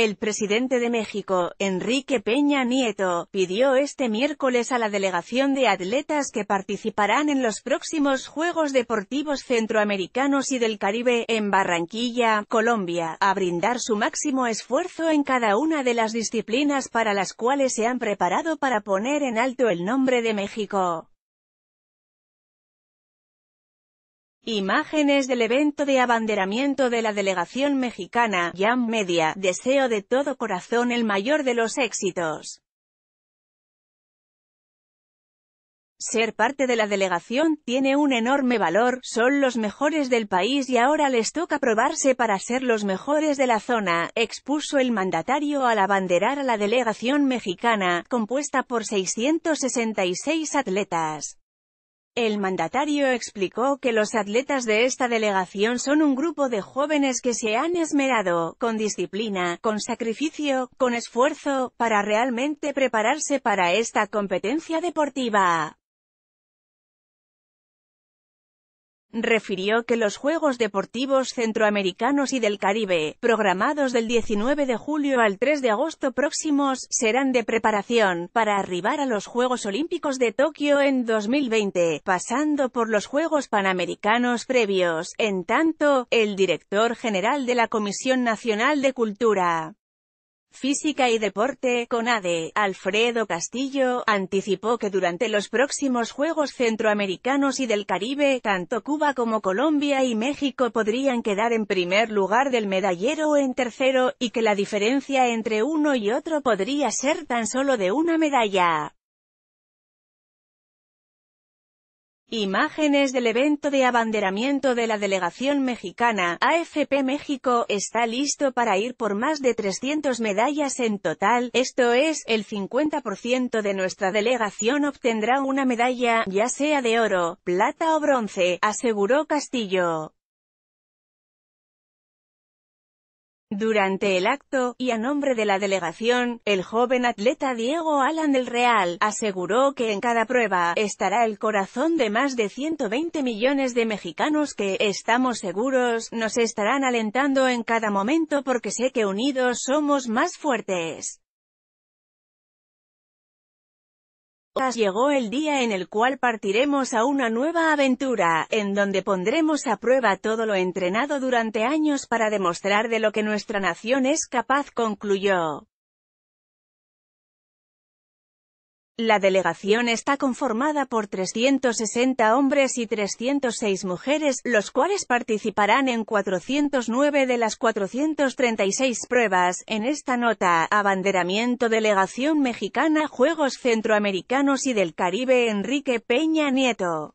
El presidente de México, Enrique Peña Nieto, pidió este miércoles a la delegación de atletas que participarán en los próximos Juegos Deportivos Centroamericanos y del Caribe, en Barranquilla, Colombia, a brindar su máximo esfuerzo en cada una de las disciplinas para las cuales se han preparado para poner en alto el nombre de México. Imágenes del evento de abanderamiento de la delegación mexicana, Jam Media, deseo de todo corazón el mayor de los éxitos. Ser parte de la delegación tiene un enorme valor, son los mejores del país y ahora les toca probarse para ser los mejores de la zona, expuso el mandatario al abanderar a la delegación mexicana, compuesta por 666 atletas. El mandatario explicó que los atletas de esta delegación son un grupo de jóvenes que se han esmerado, con disciplina, con sacrificio, con esfuerzo, para realmente prepararse para esta competencia deportiva. refirió que los Juegos Deportivos Centroamericanos y del Caribe, programados del 19 de julio al 3 de agosto próximos, serán de preparación para arribar a los Juegos Olímpicos de Tokio en 2020, pasando por los Juegos Panamericanos previos. En tanto, el director general de la Comisión Nacional de Cultura, Física y Deporte, CONADE, Alfredo Castillo, anticipó que durante los próximos Juegos Centroamericanos y del Caribe, tanto Cuba como Colombia y México podrían quedar en primer lugar del medallero o en tercero, y que la diferencia entre uno y otro podría ser tan solo de una medalla. Imágenes del evento de abanderamiento de la delegación mexicana, AFP México, está listo para ir por más de 300 medallas en total, esto es, el 50% de nuestra delegación obtendrá una medalla, ya sea de oro, plata o bronce, aseguró Castillo. Durante el acto, y a nombre de la delegación, el joven atleta Diego Alan del Real, aseguró que en cada prueba, estará el corazón de más de 120 millones de mexicanos que, estamos seguros, nos estarán alentando en cada momento porque sé que unidos somos más fuertes. Llegó el día en el cual partiremos a una nueva aventura, en donde pondremos a prueba todo lo entrenado durante años para demostrar de lo que nuestra nación es capaz, concluyó. La delegación está conformada por 360 hombres y 306 mujeres, los cuales participarán en 409 de las 436 pruebas. En esta nota, abanderamiento delegación mexicana Juegos Centroamericanos y del Caribe Enrique Peña Nieto.